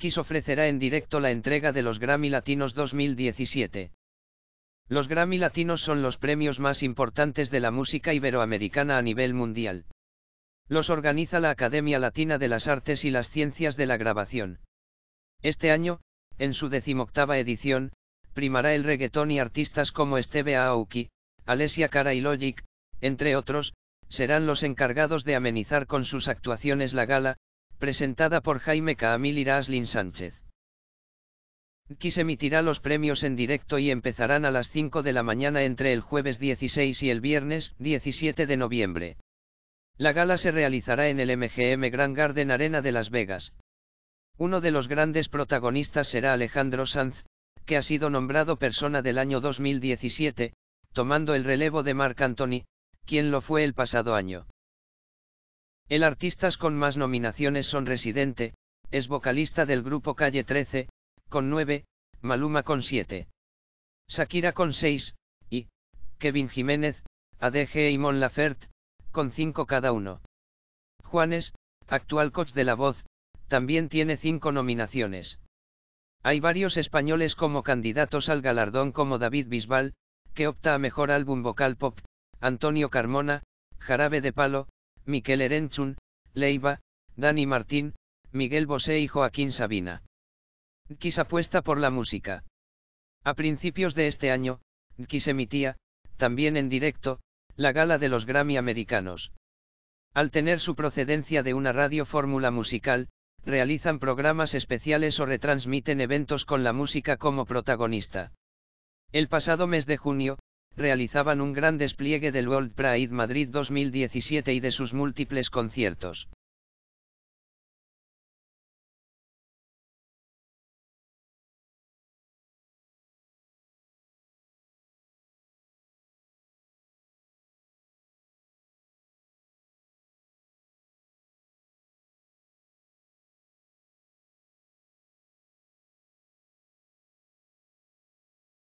Kiss ofrecerá en directo la entrega de los Grammy Latinos 2017. Los Grammy Latinos son los premios más importantes de la música iberoamericana a nivel mundial. Los organiza la Academia Latina de las Artes y las Ciencias de la Grabación. Este año, en su decimoctava edición, primará el reggaetón y artistas como Esteve Aoki, Alessia Cara y Logic, entre otros, serán los encargados de amenizar con sus actuaciones la gala, presentada por Jaime Camil y Raslin Sánchez. se emitirá los premios en directo y empezarán a las 5 de la mañana entre el jueves 16 y el viernes 17 de noviembre. La gala se realizará en el MGM Grand Garden Arena de Las Vegas. Uno de los grandes protagonistas será Alejandro Sanz, que ha sido nombrado persona del año 2017, tomando el relevo de Marc Anthony, quien lo fue el pasado año. El artistas con más nominaciones son Residente, es vocalista del grupo Calle 13, con 9, Maluma con 7. Shakira con 6, y, Kevin Jiménez, ADG y Mon Lafert, con 5 cada uno. Juanes, actual coach de la voz, también tiene 5 nominaciones. Hay varios españoles como candidatos al galardón como David Bisbal, que opta a Mejor Álbum Vocal Pop, Antonio Carmona, Jarabe de Palo, Miquel Erenchun, Leiva, Dani Martín, Miguel Bosé y Joaquín Sabina. Kiss apuesta por la música. A principios de este año, Kiss emitía, también en directo, la gala de los Grammy americanos. Al tener su procedencia de una radio fórmula musical, realizan programas especiales o retransmiten eventos con la música como protagonista. El pasado mes de junio, realizaban un gran despliegue del World Pride Madrid 2017 y de sus múltiples conciertos.